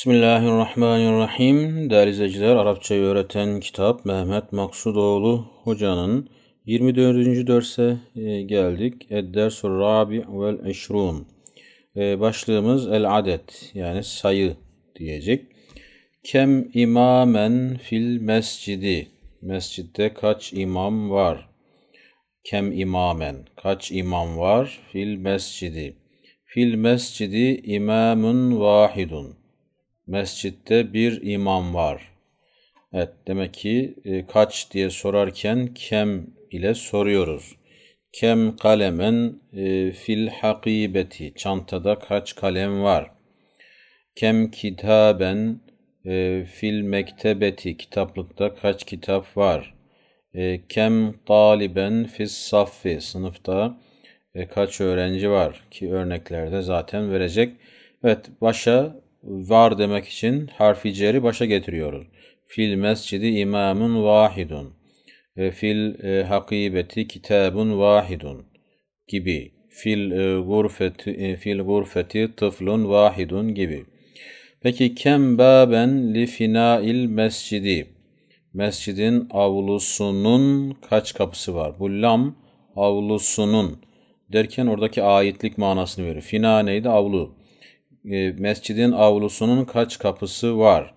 Bismillahirrahmanirrahim. Değerli izleyiciler, Arapçayı öğreten kitap Mehmet Maksudoğlu Hoca'nın 24. derse e, geldik. Ed-Dersul Rabi vel Eşrun. Başlığımız El Adet yani sayı diyecek. Kem imamen fil mescidi. Mescitte kaç imam var? Kem imamen. Kaç imam var? Fil mescidi. Fil mescidi imamun vahidun Mescitte bir imam var. Evet demek ki e, kaç diye sorarken kem ile soruyoruz. Kem kalemen e, fil hakibeti. Çantada kaç kalem var? Kem kitaben e, fil mektebeti. Kitaplıkta kaç kitap var? E, kem taliben fis saffi. Sınıfta e, kaç öğrenci var ki örneklerde zaten verecek. Evet başa var demek için harfi ceri başa getiriyoruz. Fil mescidi imamun vahidun fil e, hakibeti kitabun vahidun gibi fil e, gurfeti e, fil gurfeti tıflun vahidun gibi. Peki kem baben li finail mescidi. Mescidin avlusunun kaç kapısı var? Bu lam avlusunun derken oradaki aitlik manasını verir. Fina neydi? Avlu. E, mescidin avlusunun kaç kapısı var?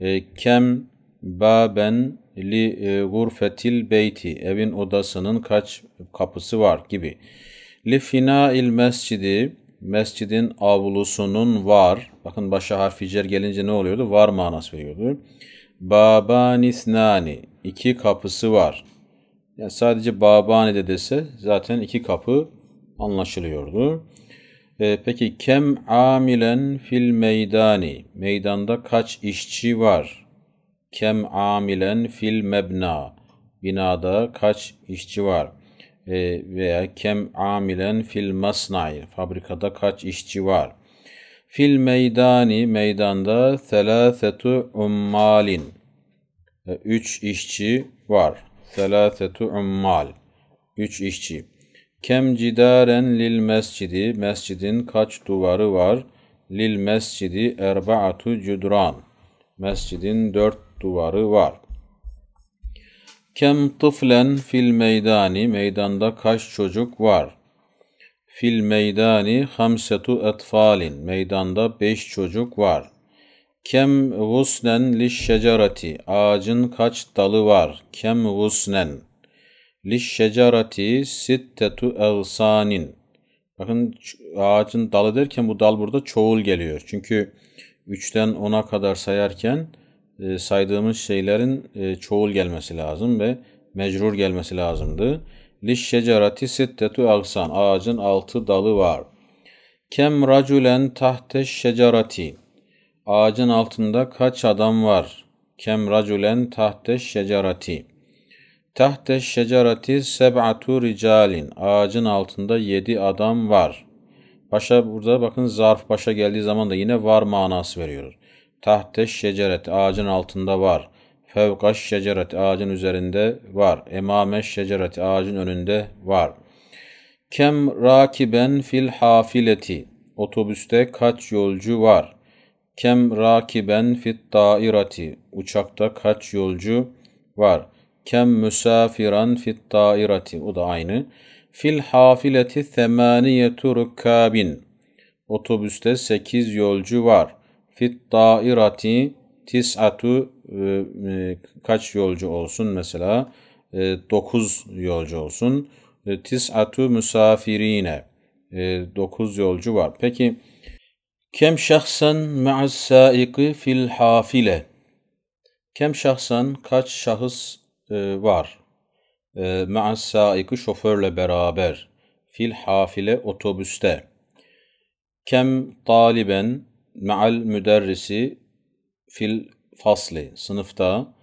E, kem baben li e, gurfetil beyti evin odasının kaç kapısı var gibi. Li fina il mescidi mescidin avlusunun var. Bakın başa harfi cer gelince ne oluyordu? Var manası veriyordu. Babanisnani iki kapısı var. Yani sadece babani de dese zaten iki kapı anlaşılıyordu. Ee, peki kem amilen fil meydani. Meydanda kaç işçi var? Kem amilen fil mebna. Binada kaç işçi var? E, veya kem amilen fil masnai. Fabrikada kaç işçi var? Fil meydani meydanda selasetu ummalin. E, üç işçi var. Selasetu ummal. Üç işçi. Kem cidaren lil mescidi, mescidin kaç duvarı var? Lil mescidi erbaatu cudran, mescidin dört duvarı var. Kem tıflen fil meydani, meydanda kaç çocuk var? Fil meydani hamsetu etfalin, meydanda beş çocuk var. Kem vusnen liş şecerati, ağacın kaç dalı var? Kem vusnen. Lişşecarati sittetu evsanin. Bakın ağacın dalı derken bu dal burada çoğul geliyor. Çünkü 3'ten 10'a kadar sayarken e, saydığımız şeylerin e, çoğul gelmesi lazım ve mecrur gelmesi lazımdı. Lişşecarati sittetu evsan. Ağacın 6 dalı var. Kem raculen tahte şecarati. Ağacın altında kaç adam var? Kem raculen tahte şecarati. Tahte şecerati seb'atu ricalin. Ağacın altında yedi adam var. Başa burada bakın zarf başa geldiği zaman da yine var manası veriyoruz. Tahte şecaret. ağacın altında var. Fevkaş şecaret. ağacın üzerinde var. Emame şecaret. ağacın önünde var. Kem rakiben fil hafileti. Otobüste kaç yolcu var? Kem rakiben fit dairati. Uçakta kaç yolcu var? kem müsafiran fit tairati. O da aynı. Fil hafileti semaniyetu rukkabin. Otobüste sekiz yolcu var. Fit dairati tis'atu e, e, kaç yolcu olsun mesela? E, dokuz yolcu olsun. E, tis'atu musafirine. Dokuz yolcu var. Peki kem şahsen ma'as saiqi fil hafile. Kem şahsen kaç şahıs e, var. E, Ma'as-saiki şoförle beraber. Fil hafile otobüste. Kem taliben ma'al müderrisi fil fasli. Sınıfta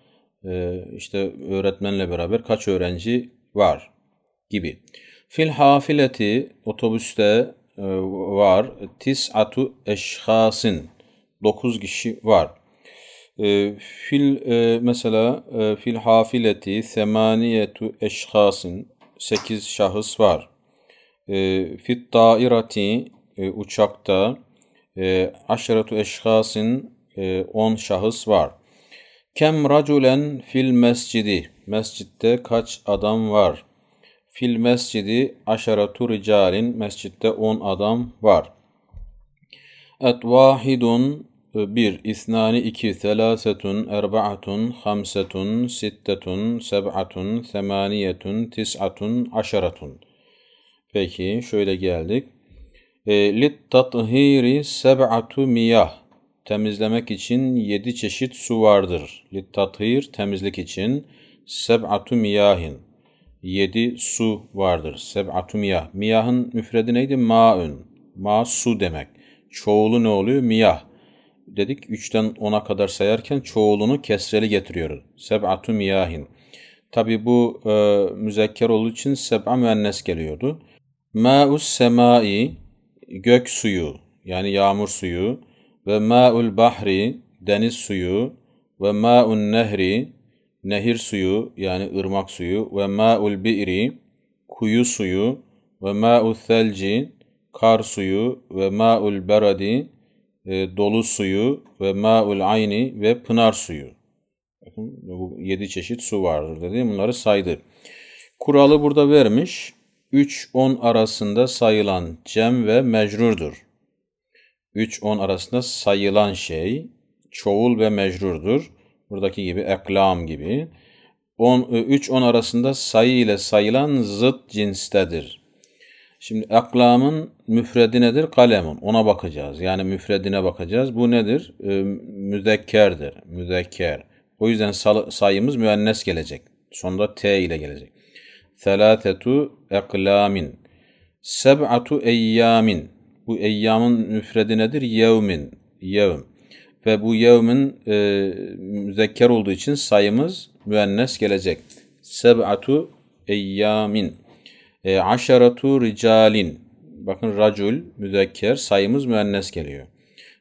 e, işte öğretmenle beraber kaç öğrenci var gibi. Fil hafileti otobüste e, var. Tis'atu eşhasin. dokuz kişi var. Ee, fil e, mesela e, fil hafileti semaniyetu eşhasın 8 şahıs var. E, fit dairati e, uçakta e, aşeretu eşhasın e, şahıs var. Kem raculen fil mescidi mescitte kaç adam var? Fil mescidi aşeretu ricalin mescitte 10 adam var. Et vahidun 1, isnani, 2, selasetun, erba'atun, hamsetun, sittetun, seb'atun, semaniyetun, tis'atun, aşaratun. Peki şöyle geldik. E, Lit tathiri seb'atu miyah. Temizlemek için yedi çeşit su vardır. Lit tathir temizlik için seb'atu miyahin. Yedi su vardır. Seb'atu miyah. Miyahın müfredi neydi? Ma'un. Ma su demek. Çoğulu ne oluyor? Miyah dedik 3'ten 10'a kadar sayarken çoğulunu kesreli getiriyor. Seb'atu miyahin. Tabi bu e, müzekker olduğu için seb'a müennes geliyordu. Ma'us semai gök suyu yani yağmur suyu ve ma'ul bahri deniz suyu ve ma'un nehri nehir suyu yani ırmak suyu ve ma'ul bi'ri kuyu suyu ve ma'u thelci kar suyu ve ma'ul beradi e, dolu suyu ve ma'ul ayni ve pınar suyu. Bakın bu yedi çeşit su vardır dedi. Bunları saydı. Kuralı burada vermiş. 3-10 arasında sayılan cem ve mecrurdur. 3-10 arasında sayılan şey çoğul ve mecrurdur. Buradaki gibi eklam gibi. 3-10 e, arasında sayı ile sayılan zıt cinstedir. Şimdi aklamın müfredi nedir? Kalemun. Ona bakacağız. Yani müfredine bakacağız. Bu nedir? E, müzekkerdir. Müzekker. O yüzden sayımız müennes gelecek. Sonunda T ile gelecek. Selatetu eklamin. Seb'atu eyyamin. Bu eyyamın müfredi nedir? Yevmin. Yevm. Ve bu yevmin e, müzekker olduğu için sayımız müennes gelecek. Seb'atu eyyamin. E, ricalin. Bakın racul, müzekker, sayımız müennes geliyor.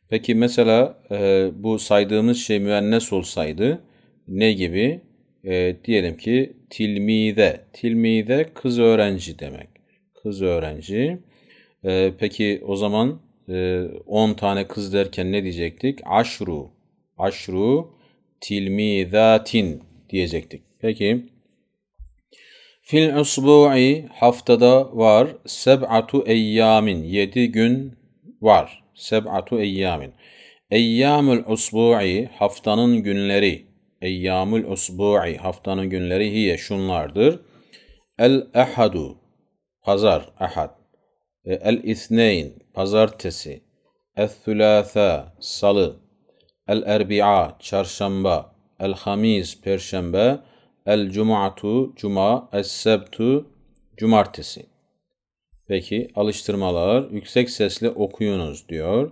Peki mesela e, bu saydığımız şey müennes olsaydı ne gibi? E, diyelim ki tilmide. Tilmide kız öğrenci demek. Kız öğrenci. E, peki o zaman 10 e, tane kız derken ne diyecektik? Aşru. Aşru tilmidatin diyecektik. Peki Fil usbu'i haftada var. Seb'atu eyyamin. Yedi gün var. Seb'atu eyyamin. Eyyamul usbu'i haftanın günleri. Eyyamul usbu'i haftanın günleri hiye şunlardır. El ahadu pazar ahad. E, el isneyn pazartesi. El thulatha salı. El erbi'a çarşamba. El hamiz perşembe. El cumatu cuma, es sebtu cumartesi. Peki alıştırmalar yüksek sesle okuyunuz diyor.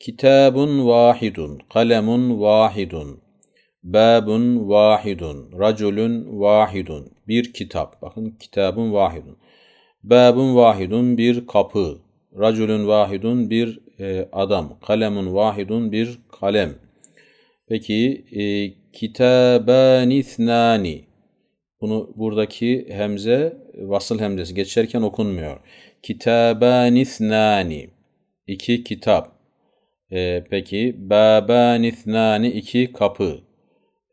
Kitabun vahidun, kalemun vahidun, babun vahidun, raculun vahidun. Bir kitap. Bakın kitabun vahidun. Babun vahidun bir kapı. Raculun vahidun bir e, adam. Kalemun vahidun bir kalem. Peki e, kitabanithnani bunu buradaki hemze vasıl hemzesi geçerken okunmuyor. Kitabanisnani iki kitap. Ee, peki babanisnani iki kapı.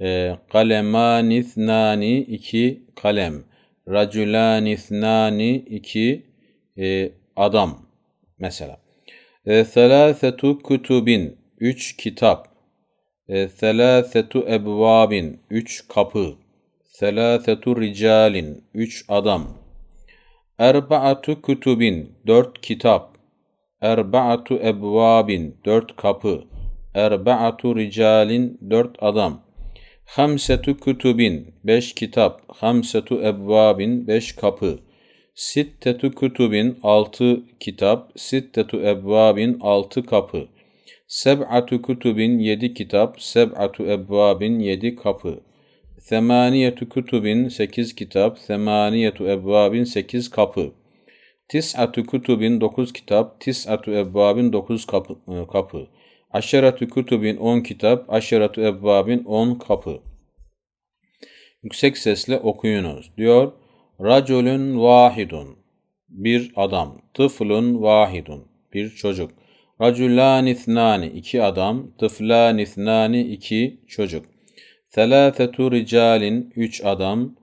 Ee, kalemanisnani iki kalem. Raculanisnani iki e, adam mesela. Selasetu ee, kutubin üç kitap. Selasetu ee, ebvabin üç kapı. Selâfetu ricalin, üç adam. Erba'atu kütübin, dört kitap. Erba'atu ebvabin, dört kapı. Erba'atu ricalin, dört adam. Hamsetu kütübin, beş kitap. Hamsetu ebvabin, beş kapı. Sittetu kütübin, altı kitap. Sittetu ebvabin, altı kapı. Seb'atu kütübin, yedi kitap. Seb'atu ebvabin, yedi kapı. Semaniyetu kutubin sekiz kitap, semaniyetu ebvabin sekiz kapı. Tis'atu kutubin dokuz kitap, tis'atu ebvabin dokuz kapı. E, kapı. Aşeratu kutubin on kitap, aşeratu ebvabin on kapı. Yüksek sesle okuyunuz diyor. Raculun vahidun bir adam. Tıflun vahidun bir çocuk. Raculan ithnani iki adam. Tıflan ithnani iki çocuk. Selâfetu ricalin, üç adam.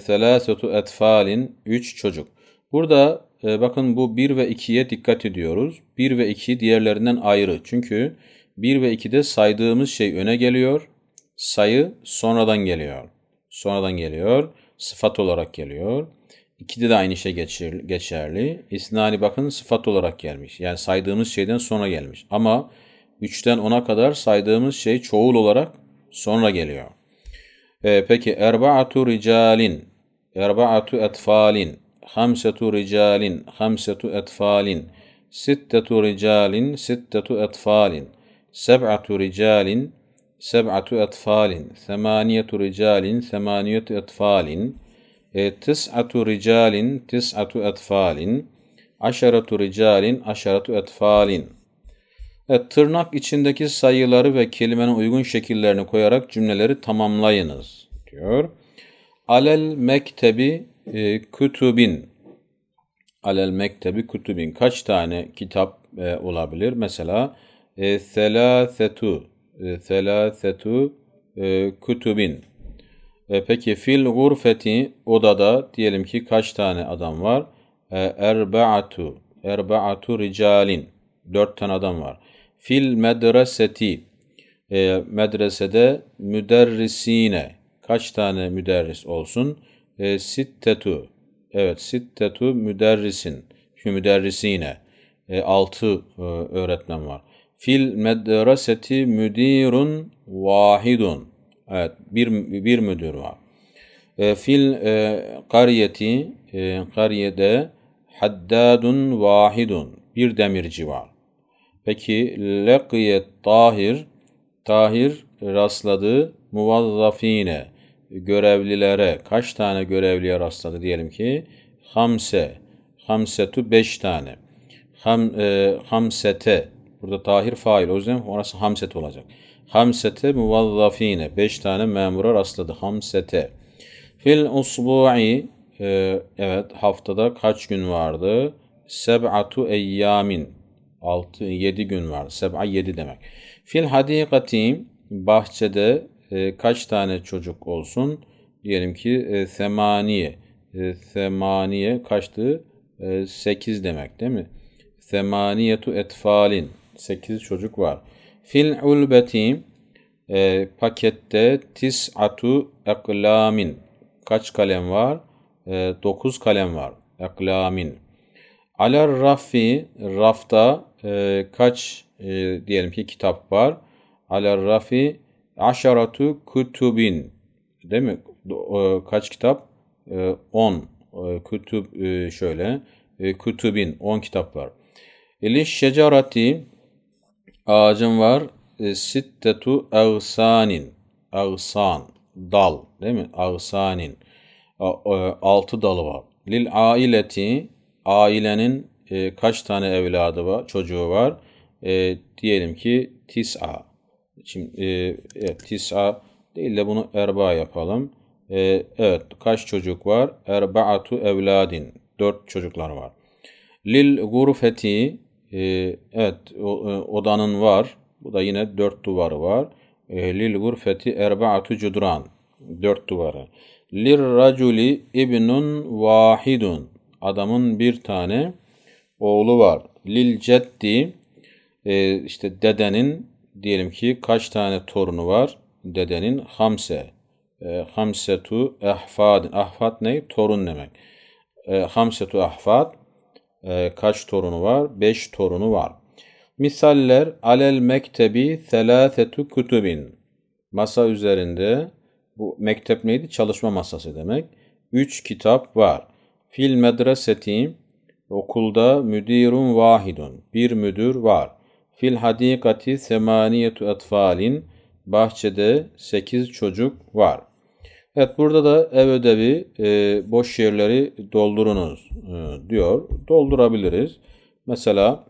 Selâsetu etfalin, üç çocuk. Burada e, bakın bu 1 ve 2'ye dikkat ediyoruz. 1 ve 2 diğerlerinden ayrı. Çünkü 1 ve 2'de saydığımız şey öne geliyor. Sayı sonradan geliyor. Sonradan geliyor. Sıfat olarak geliyor. 2'de de aynı şey geçer, geçerli. İsnani bakın sıfat olarak gelmiş. Yani saydığımız şeyden sonra gelmiş. Ama 3'ten 10'a kadar saydığımız şey çoğul olarak sonra geliyor. E, peki erba'atu ricalin, erba'atu etfalin, hamsetu ricalin, hamsetu etfalin, sittetu ricalin, sittetu etfalin, seb'atu ricalin, seb'atu etfalin, semaniyetu ricalin, semaniyetu etfalin, e, tis'atu ricalin, tis'atu etfalin, aşaratu ricalin, aşaratu etfalin. E, tırnak içindeki sayıları ve kelimenin uygun şekillerini koyarak cümleleri tamamlayınız diyor. Alel mektebi e, kutubin. Alel mektebi kutubin. Kaç tane kitap e, olabilir? Mesela e, selasetu. E, selasetu e, kutubin. E, peki fil gurfeti odada diyelim ki kaç tane adam var? E, erbaatu. Erbaatu ricalin. Dört tane adam var fil medreseti e, medresede müderrisine kaç tane müderris olsun? E, sittetu evet sittetu müderrisin şu müderrisine e, altı e, öğretmen var. Fil medreseti müdirun vahidun evet bir, bir müdür var. E, fil e, kariyeti e, kariyede haddadun vahidun bir demirci var. Peki lekiyet tahir, tahir rastladı muvazzafine, görevlilere, kaç tane görevliye rastladı diyelim ki? Hamse, hamsetu beş tane. Ham, e, hamsete, burada tahir fail o yüzden orası hamset olacak. Hamsete muvazzafine, beş tane memura rastladı hamsete. Fil usbu'i, e, evet haftada kaç gün vardı? Seb'atu eyyamin, 6, 7 gün var. Seb'a 7 demek. Fil hadikati bahçede e, kaç tane çocuk olsun? Diyelim ki e, semaniye. E, semaniye kaçtı? E, 8 demek değil mi? Semaniyetu etfalin. 8 çocuk var. Fil ulbeti e, pakette tis'atu eklamin. Kaç kalem var? E, 9 kalem var. Eklamin. Alar rafi rafta e, kaç e, diyelim ki kitap var. Alar rafi aşaratu kutubin değil mi? E, kaç kitap? 10 e, e, kutub e, şöyle e, kutubin 10 kitap var. Eli şecarati ağacın var. E, sittetu ağsanin ağsan dal değil mi? Ağsanin e, altı dalı var. Lil aileti ailenin e, kaç tane evladı var, çocuğu var? E, diyelim ki tis'a. Şimdi e, evet, tis'a değil de bunu erba yapalım. E, evet, kaç çocuk var? Erbaatu evladin. Dört çocuklar var. Lil gurfeti e, evet o, e, odanın var. Bu da yine dört duvarı var. E, lil gurfeti erbaatu cudran. Dört duvarı. Lir raculi ibnun vahidun. Adamın bir tane oğlu var. Lil ceddi e, işte dedenin diyelim ki kaç tane torunu var? Dedenin hamse. E, hamsetu ehfad. Ahfad ne? Torun demek. E, hamsetu ahfad. E, kaç torunu var? Beş torunu var. Misaller alel mektebi selâsetu kutubin. Masa üzerinde bu mektep neydi? Çalışma masası demek. Üç kitap var. Fil medreseti okulda müdirun vahidun bir müdür var. Fil hadikati semaniyetu etfalin bahçede sekiz çocuk var. Evet burada da ev ödevi e, boş yerleri doldurunuz e, diyor. Doldurabiliriz. Mesela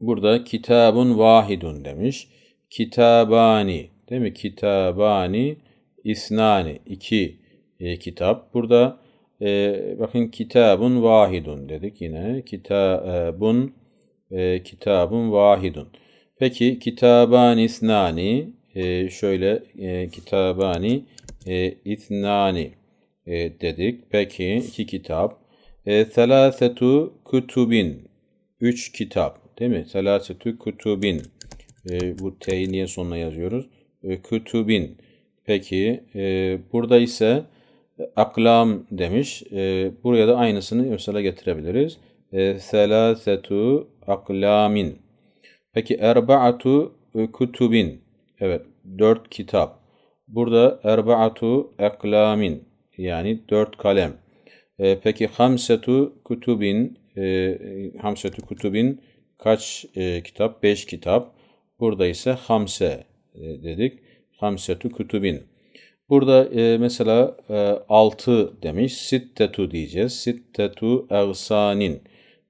burada kitabun vahidun demiş. Kitabani değil mi? Kitabani isnani iki e, kitap. Burada e, bakın kitabun vahidun dedik yine. Kitabun e, kitabun vahidun. Peki kitabani isnani e, şöyle e, kitabani e, itnani e, dedik. Peki iki kitap. E, selasetu kutubin. Üç kitap değil mi? Selasetu kutubin. E, bu T'yi niye sonuna yazıyoruz? E, kutubin. Peki e, burada ise aklam demiş. E, buraya da aynısını örsele getirebiliriz. E, Selasetu aklamin. Peki erbaatu kutubin. Evet dört kitap. Burada erbaatu aklamin. Yani dört kalem. E, peki hamsetu kutubin. E, hamsetu kutubin kaç e, kitap? Beş kitap. Burada ise hamse e, dedik. Hamsetu kutubin. Burada e, mesela e, 6 demiş. Sittetu diyeceğiz. Sittetu evsanin.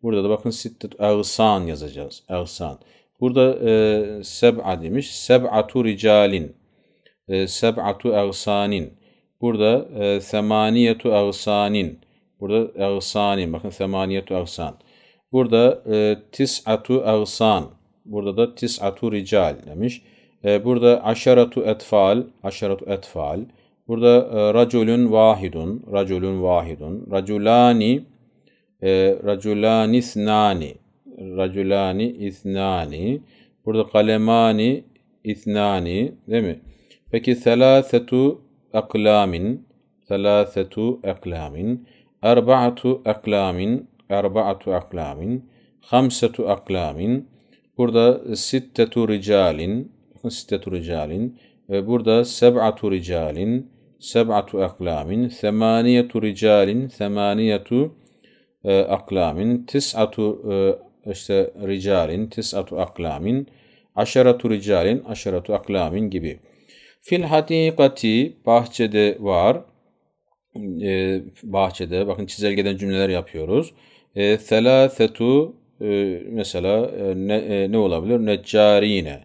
Burada da bakın sittetu evsan yazacağız. Evsan. Burada e, seb'a demiş. Seb'atu ricalin. E, seb'atu evsanin. Burada e, semaniyetu evsanin. Burada evsanin. Bakın semaniyetu evsan. Burada e, tis'atu evsan. Burada da tis'atu rical demiş. E, burada aşeratu etfal, aşeratu etfal. Burada e, raculun vahidun, raculun vahidun. Raculani, e, raculani isnani, raculani isnani. Burada kalemani isnani değil mi? Peki selasetu eklamin, selasetu eklamin. Erba'atu eklamin, erba'atu eklamin. Hamsetu eklamin. Burada sittetu ricalin, sistetu ricalin ve burada seb'atu ricalin, seb'atu aklamin, semaniyetu ricalin, semaniyetu e, aklamin, tis'atu e, işte ricalin, tis'atu aklamin, aşaratu ricalin, aşaratu aklamin gibi. Fil hakikati bahçede var. E, bahçede bakın çizelgeden cümleler yapıyoruz. E, Selasetu e, mesela e, ne, e, ne olabilir? Neccarine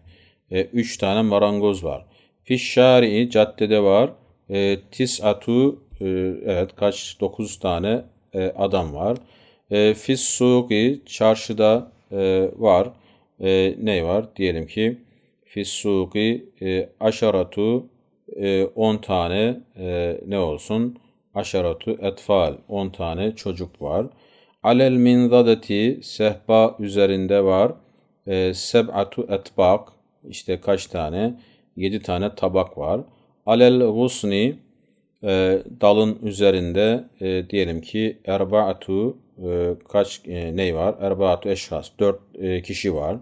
e, üç tane marangoz var. Fişşari caddede var. E, tisatu e, evet kaç dokuz tane e, adam var. E, fissuki çarşıda e, var. E, ne var? Diyelim ki fissuki e, aşaratu e, tane e, ne olsun? Aşaratu etfal 10 tane çocuk var. Alel minzadeti sehpa üzerinde var. E, seb'atu etbak işte kaç tane? 7 tane tabak var. Alel gusni e, dalın üzerinde e, diyelim ki erbaatu e, kaç e, ney var? Erbaatu eşhas 4 e, kişi var.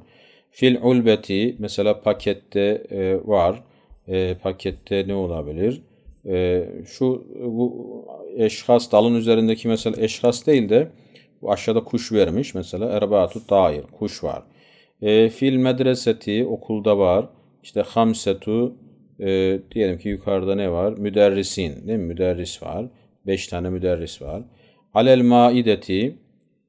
Fil ulbeti mesela pakette e, var. E, pakette ne olabilir? E, şu bu eşhas dalın üzerindeki mesela eşhas değil de bu aşağıda kuş vermiş. Mesela erbaatu dair kuş var. E, fil medreseti okulda var. İşte hamsetu e, diyelim ki yukarıda ne var? Müderrisin değil mi? Müderris var. Beş tane müderris var. Alel maideti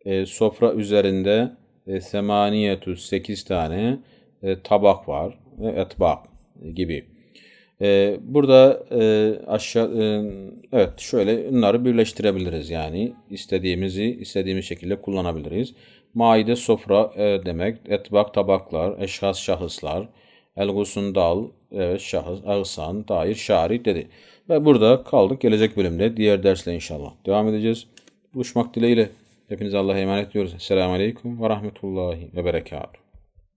e, sofra üzerinde e, semaniyetu sekiz tane e, tabak var. E, etbak gibi. E, burada e, aşağı e, evet şöyle bunları birleştirebiliriz yani istediğimizi istediğimiz şekilde kullanabiliriz. Maide sofra e, demek, etbak tabaklar, eşhas şahıslar, elgusun dal, evet, şahıs, ağsan, dair, şari dedi. Ve burada kaldık. Gelecek bölümde diğer dersle inşallah devam edeceğiz. Buluşmak dileğiyle. Hepinize Allah'a emanet ediyoruz. Selamun Aleyküm ve Rahmetullahi ve Berekatuhu.